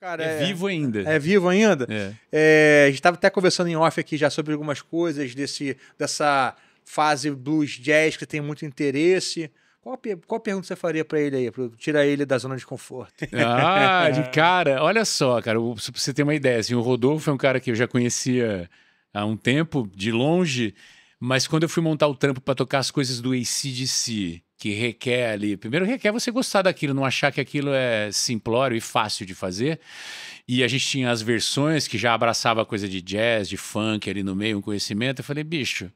Cara, é, é, vivo ainda. É vivo ainda? É. É, a gente estava até conversando em off aqui já sobre algumas coisas desse, dessa fase blues jazz que tem muito interesse. Qual, qual pergunta você faria para ele aí? Pra tirar ele da zona de conforto. Ah, de é. cara, olha só, cara, pra você ter uma ideia, assim, o Rodolfo é um cara que eu já conhecia há um tempo, de longe, mas quando eu fui montar o trampo para tocar as coisas do ACDC, que requer ali. Primeiro, requer você gostar daquilo, não achar que aquilo é simplório e fácil de fazer. E a gente tinha as versões que já abraçava coisa de jazz, de funk ali no meio, um conhecimento. Eu falei, bicho,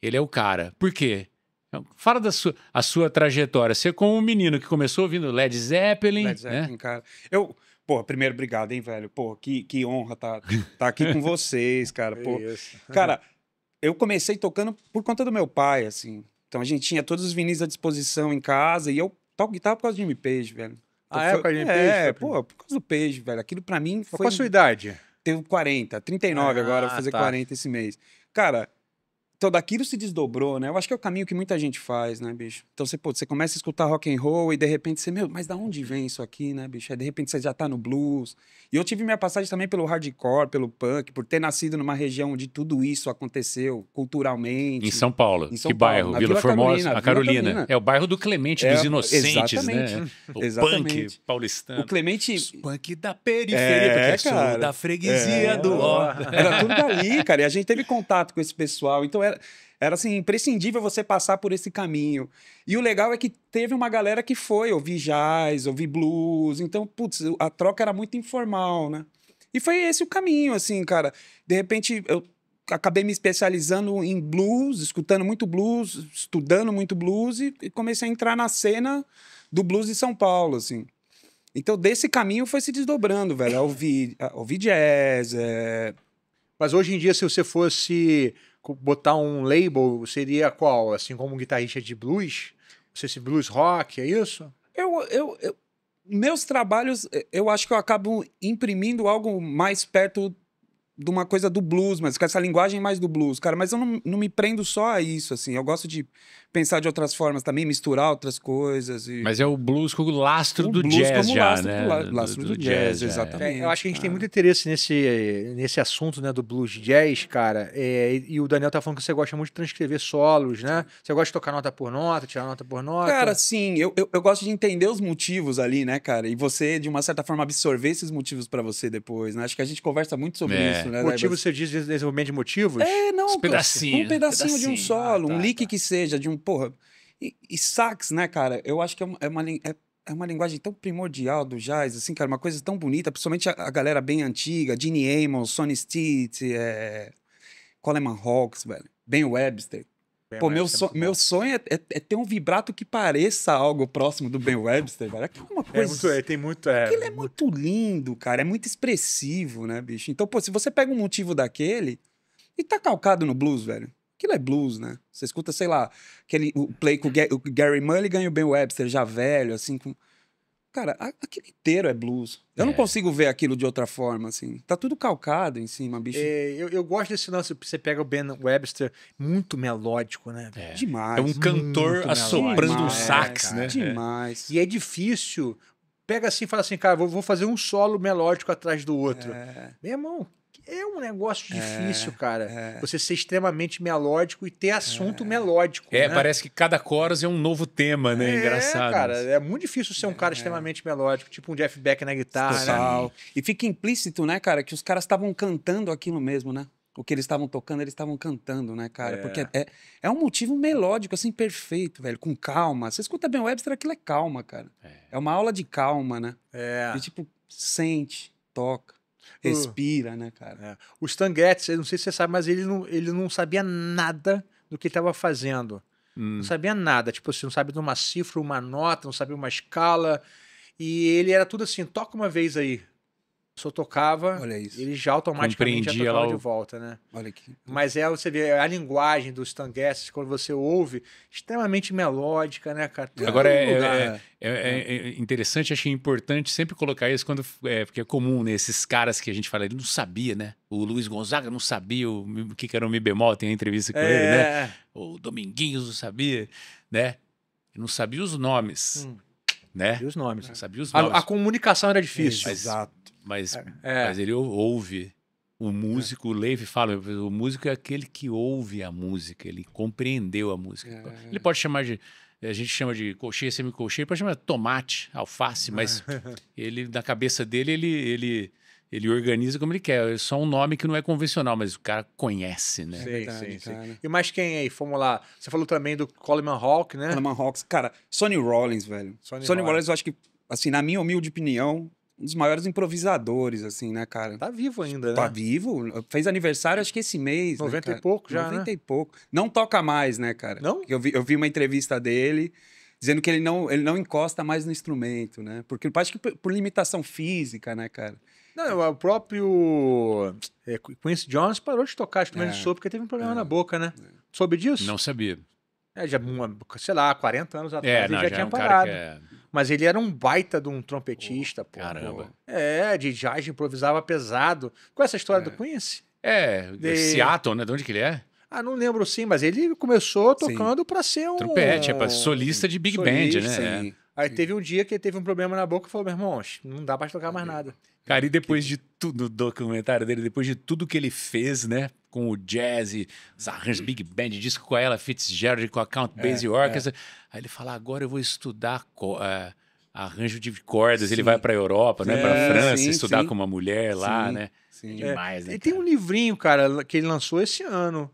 ele é o cara. Por quê? Então, fala da sua, a sua trajetória. Você é como um menino que começou ouvindo Led Zeppelin. Led né? Zeppelin, né? cara. Eu, Pô, primeiro, obrigado, hein, velho? Pô, que, que honra estar tá, tá aqui com vocês, cara. Pô. É cara, eu comecei tocando por conta do meu pai, assim. Então a gente tinha todos os vinis à disposição em casa e eu toco guitarra por causa de Jimmy Page, velho. ah, foi... Então é? Por causa de Jimmy Page? É, pô, por causa do Page, velho. Aquilo pra mim foi. Mas qual a sua idade? Tenho 40, 39 ah, agora, vou fazer ah, tá. 40 esse mês. Cara, então daquilo se desdobrou, né? Eu acho que é o caminho que muita gente faz, né, bicho? Então você, pô, você começa a escutar rock and roll e de repente você, meu, mas da onde vem isso aqui, né, bicho? Aí de repente você já tá no blues. E eu tive minha passagem também pelo hardcore, pelo punk, por ter nascido numa região onde tudo isso aconteceu culturalmente. Em São Paulo. Em São que Paulo, bairro? Vila, Vila Formosa, Carolina, a Carolina. Carolina. É o bairro do Clemente é, dos Inocentes, né? exatamente, né? O exatamente. punk paulistano. O Clemente, punk da periferia, é, porque é cara, da freguesia é, do ó. Era tudo dali, cara. E a gente teve contato com esse pessoal. Então era, era assim, imprescindível você passar por esse caminho. E o legal é que teve uma galera que foi, ouvi jazz, ouvi blues, então, putz, a troca era muito informal, né? E foi esse o caminho, assim, cara. De repente, eu acabei me especializando em blues, escutando muito blues, estudando muito blues e, comecei a entrar na cena do blues de São Paulo, assim. Então, desse caminho foi se desdobrando, velho. Ouvir ouvi, ouvi jazz. É... Mas hoje em dia, se você fosse botar um label seria qual? Assim como um guitarrista de blues? Você se blues rock, é isso? Eu, eu, eu, meus trabalhos, eu acho que eu acabo imprimindo algo mais perto de uma coisa do blues, mas com essa linguagem mais do blues, cara. Mas eu não, não me prendo só a isso, assim. Eu gosto de pensar de outras formas também, misturar outras coisas. E... Mas é o blues como lastro o do blues jazz, como já, lastro, né? Do, lastro do, do, do jazz, jazz, é. exatamente. É, eu acho que a gente cara. tem muito interesse nesse, nesse assunto, né, do blues jazz, cara. É, e, o Daniel tá falando que você gosta muito de transcrever solos, né? Você gosta de tocar nota por nota, tirar nota por nota. Cara, sim. Eu, eu, eu gosto de entender os motivos ali, né, cara? E você, de uma certa forma, absorver esses motivos para você depois, né? Acho que a gente conversa muito sobre é. isso Motivos, né? É, motivo, você diz desenvolvimento de motivos? É, não. Um assim, pedacinho. Um pedacinho, de um solo, ah, tá, um leak tá. que seja, de um. Porra. E, e, sax, né, cara? Eu acho que é uma, é uma, é, é, uma linguagem tão primordial do jazz, assim, cara, uma coisa tão bonita, principalmente a, a galera bem antiga, Gene Amos, Sonny Stitt, é, Coleman Hawks, velho, Ben Webster. Pô, meu, é so, meu sonho é, é, é, ter um vibrato que pareça algo próximo do Ben Webster, velho. Aquilo é uma é coisa. Muito, é, tem muito. É, é muito lindo, cara. É muito expressivo, né, bicho? Então, pô, se você pega um motivo daquele e tá calcado no blues, velho. Aquilo é blues, né? Você escuta, sei lá, aquele, o play com o Gary Mulligan e o Ben Webster já velho, assim, com cara, aquilo inteiro é blues. Eu é. não consigo ver aquilo de outra forma, assim. Tá tudo calcado em cima, bicho. É, eu, eu, gosto desse lance, você pega o Ben Webster, muito melódico, né? É. Demais. É um cantor assoprando um sax, né? É. Demais. E é difícil pega assim e fala assim, cara, vou, fazer um solo melódico atrás do outro. É. Meu irmão, é um negócio difícil, é, cara. É. Você ser extremamente melódico e ter assunto é. melódico. É, né? parece que cada chorus é um novo tema, né? É, Engraçado. É, cara, é muito difícil ser um cara é. extremamente melódico, tipo um Jeff Beck na guitarra. Né? E fica implícito, né, cara, que os caras estavam cantando aquilo mesmo, né? O que eles estavam tocando, eles estavam cantando, né, cara? É. Porque é, é um motivo melódico, assim, perfeito, velho, com calma. Você escuta bem o Webster, aquilo é calma, cara. É, uma aula de calma, né? É. E, tipo, sente, toca. Hum. respira, né, cara? É. O Stan Getz, eu não sei se você sabe, mas ele não, ele não sabia nada do que estava fazendo. Hum. Não sabia nada. Tipo assim, não sabia de uma cifra, uma nota, não sabia uma escala. E ele era tudo assim, toca uma vez aí só tocava, ele já automaticamente Compreendia já tocava o... de volta, né? Olha aqui. Mas é, você vê, a linguagem dos tanguesses, quando você ouve, extremamente melódica, né, cara? Agora, é é, é, é, é, interessante, achei importante sempre colocar isso, quando, é, porque é comum, né? caras que a gente fala, ele não sabia, né? O Luiz Gonzaga não sabia o, o que, era o Mi bemol, tem a entrevista com ele, né? É. O Dominguinhos não sabia, né? Ele não sabia os nomes. Hum né? Sabia os nomes. É. Sabia os nomes. A, a, comunicação era difícil. Mas, Exato. Mas, é. mas ele ouve. O é. músico, é. o Leif fala, o músico é aquele que ouve a música, ele compreendeu a música. É. Ele pode chamar de. A gente chama de cocheia, semi pode chamar de tomate, alface, mas é. ele, na cabeça dele, ele, ele ele organiza como ele quer. É só um nome que não é convencional, mas o cara conhece, né? Sim, é Verdade, sim, sim. E mais quem aí? Vamos lá. Você falou também do Coleman Hawk, né? Coleman Hawk. Cara, Sonny Rollins, velho. Sonny, Sonny Rollins. Rollins, eu acho que, assim, na minha humilde opinião, um dos maiores improvisadores, assim, né, cara? Tá vivo ainda, tá né? Tá vivo. Fez aniversário, acho que esse mês. 90 né, e pouco já. 90 né? e pouco. Não toca mais, né, cara? Não? Eu vi, eu vi uma entrevista dele dizendo que ele não, ele não encosta mais no instrumento, né? Porque acho que por, por limitação física, né, cara? Não, é, o próprio é, Quincy Jones parou de tocar instrumento é. de sopro porque teve um problema é. na boca, né? É. Soube disso? Não sabia. É, já, uma, sei lá, 40 anos é, atrás é, ele não, já, já, tinha é um parado. É... Mas ele era um baita de um trompetista, pô. Caramba. É, de jazz improvisava pesado. Qual é essa história do Quincy? É, de... Seattle, né? De onde que ele é? Ah, não lembro sim, mas ele começou tocando para ser um. Trompete, é para solista de Big solista, Band, né? É. Aí teve um dia que ele teve um problema na boca e falou: meu irmão, não dá para tocar mais nada. Cara, e depois de tudo, do documentário dele, depois de tudo que ele fez, né? Com o jazz, os arranjos Big Band, disco com a Ella Fitzgerald, com a Count é, Basie é, Orchestra. É. Aí ele fala: agora eu vou estudar uh, arranjo de cordas. Sim. Ele vai para a Europa, né? É, para França, sim, estudar sim. com uma mulher lá, né? Sim. É demais, né? Ele tem um livrinho, cara, que ele lançou esse ano.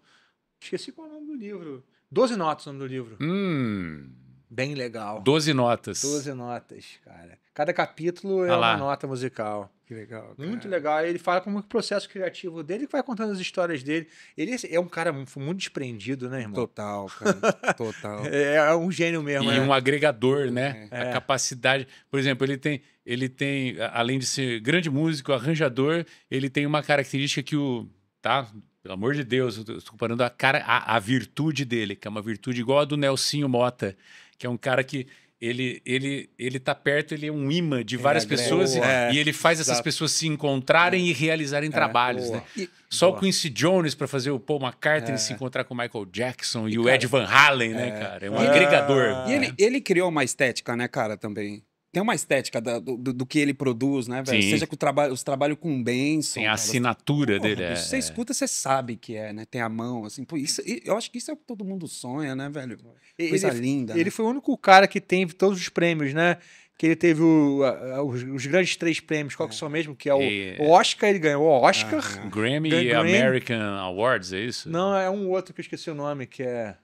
Esqueci qual é o nome do livro. Doze Notas, é o nome do livro. Hum. Bem legal. Doze Notas. Doze Notas, cara. Cada capítulo é uma nota musical. Que legal. Cara. Muito legal. Ele fala como o processo criativo dele, que vai contando as histórias dele. Ele é, é um cara muito desprendido, né, irmão? Total, cara. Total. É, é um gênio mesmo. E né? um agregador, né? É. A capacidade. Por exemplo, ele tem, ele tem, além de ser grande músico, arranjador, ele tem uma característica que o. Tá? Pelo amor de Deus, eu estou comparando a, cara, a, a, virtude dele, que é uma virtude igual a do Nelsinho Mota, que é um cara que ele ele ele tá perto, ele é um imã de é, várias é, pessoas é, e, é, ele faz exato. essas pessoas se encontrarem é. e realizarem é, trabalhos, boa. né? E, Só boa. o Quincy Jones para fazer o Paul McCartney se encontrar com o Michael Jackson e, e cara, o Ed Van Halen, né, cara? É um agregador. E ah. ele, ele criou uma estética, né, cara, também tem uma estética da, do, do, que ele produz, né, velho? Seja que o trabalho, os trabalhos com Benson. Tem a cara, assinatura porra, dele. É... Você escuta, você sabe que é, né? Tem a mão, assim. Pô, isso, eu acho que isso é o que todo mundo sonha, né, velho? Coisa ele, é é, linda. Ele né? foi o único cara que teve todos os prêmios, né? Que ele teve o, a, os, os, grandes três prêmios, qual que é. são mesmo? Que é o, e... o Oscar, ele ganhou o Oscar. Grammy e American Awards, é isso? Não, é um outro que eu esqueci o nome, que é.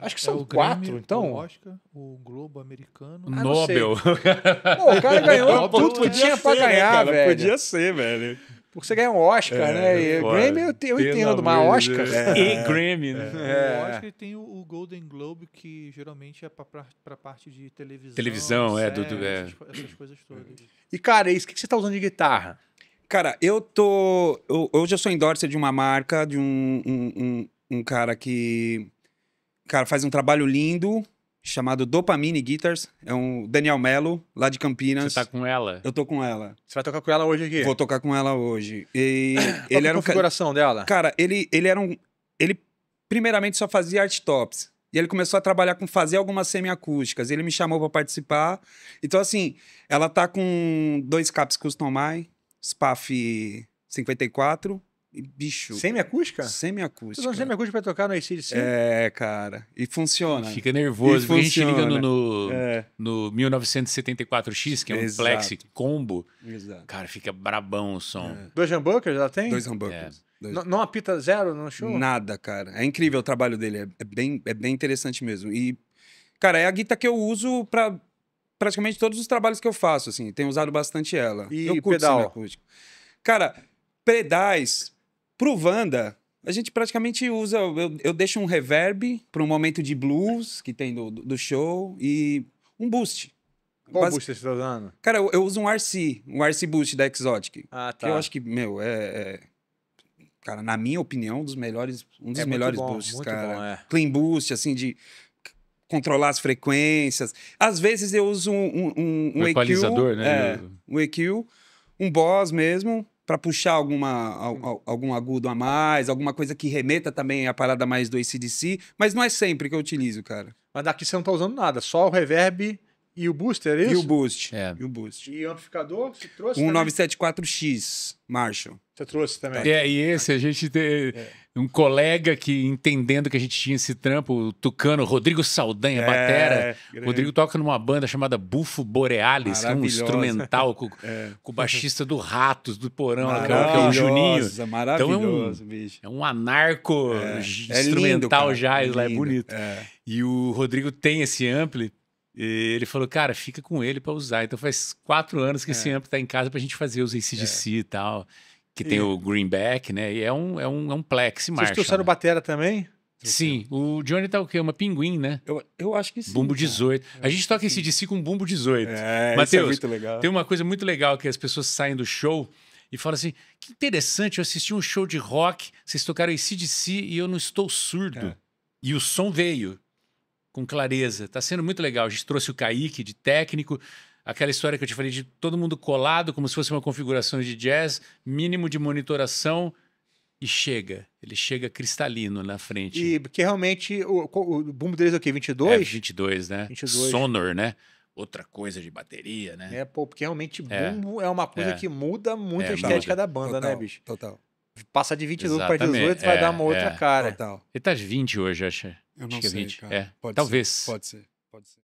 Acho que é são quatro, Grêmio, então. O Oscar, o Globo Americano. Ah, Nobel. Pô, o cara ganhou tudo que tinha para né, ganhar, né, velho. Podia ser, velho. Porque você ganha um Oscar, é, né? E pode, Grammy eu, te, eu entendo, mas Oscar. É, e Grammy, né? É. O Oscar tem o, o, Golden Globe, que geralmente é para parte de televisão. Televisão, é, do, do, é. Essas, essas coisas todas. E, cara, isso, o que, que você tá usando de guitarra? Cara, eu tô. Eu, hoje eu sou endorser de uma marca, de um, um, um, um cara que cara, faz um trabalho lindo chamado Dopamine Guitars. É um Daniel Melo, lá de Campinas. Você tá com ela? Eu tô com ela. Você vai tocar com ela hoje aqui? Vou tocar com ela hoje. E é ele era a configuração dela? Cara, ele, ele era um. Ele primeiramente só fazia art tops. E ele começou a trabalhar com fazer algumas semiacústicas. Ele me chamou para participar. Então, assim, ela tá com dois caps Custom My, SPAF 54 e, bicho. Semi-acústica? Semi-acústica. Você semi-acústica pra tocar no ACDC? É, cara. E funciona. Fica nervoso. E funciona. A gente ligando no, é. no 1974X, que é um Exato. plexi combo. Exato. Cara, fica brabão o som. É. Dois humbuckers já tem? Dois humbuckers. É. Dois... Não, não apita zero no show? Nada, cara. É incrível o trabalho dele. É, é, bem, é bem interessante mesmo. E, cara, é a guita que eu uso pra praticamente todos os trabalhos que eu faço, assim. Tenho usado bastante ela. E eu curto pedal? Cara, pedais Pro Wanda, a gente praticamente usa. Eu, eu deixo um reverb para um momento de blues que tem do, do show e um boost. Qual boost você está usando? Cara, eu, eu, uso um RC, um RC Boost da Exotic. Ah, tá. eu acho que, meu, é, é. Cara, na minha opinião, um dos melhores, um dos é melhores bom, boosts, cara. Bom, é. Clean boost, assim, de controlar as frequências. Às vezes eu uso um, um, um, um EQ. Né? É, um EQ, um boss mesmo, para puxar alguma, algum agudo a mais, alguma coisa que remeta também à parada mais do ACDC, mas não é sempre que eu utilizo, cara. Mas daqui você não tá usando nada, só o reverb e o booster, é isso? E o boost. É. E o boost. E o amplificador, você trouxe? Um x Marshall. Você trouxe também. É, e esse a gente tem é. um colega que entendendo que a gente tinha esse trampo, o tucano Rodrigo Saldanha, é, batera. Grande. Rodrigo toca numa banda chamada Bufo Borealis, que é um instrumental com, é. com o baixista do Ratos, do Porão, que é o é Juninho. Maravilhoso, então é um, bicho. É um anarco é. É instrumental lindo, jazz, lá é bonito. E o Rodrigo tem esse ampli e ele falou, cara, fica com ele para usar. Então faz quatro anos que é. esse amplo está em casa para a gente fazer os ACDC é. e tal. Que e... tem o Greenback, né? E é um, é um, é um Plex Marshall. Vocês trouxeram né? batera também? Sim, o Johnny tá o quê? Uma pinguim, né? Eu, eu acho que sim. Bumbo cara. 18. Eu a gente toca esse DC com bumbo 18. É, é, Mateus, é muito legal. Tem uma coisa muito legal que as pessoas saem do show e falam assim: que interessante, eu assisti um show de rock, vocês tocaram esse DC e eu não estou surdo. É. E o som veio com clareza. Está sendo muito legal. A gente trouxe o Kaique de técnico, aquela história que eu te falei de todo mundo colado, como se fosse uma configuração de jazz, mínimo de monitoração e chega. Ele chega cristalino na frente. E porque realmente o, o, o bumbo deles é o quê? 22? É, 22, né? 22. Sonor, né? Outra coisa de bateria, né? É, pô, porque realmente é. bumbo é, uma coisa é. que muda muito é, a estética muda. da banda, né, total, né, bicho? Total. passa de 22 para 18 vai é, dar uma outra é. cara. Total. Ele tá de 20 hoje, acha? Eu não sei, é Cara. É. Pode Talvez. Ser. Pode ser, pode ser.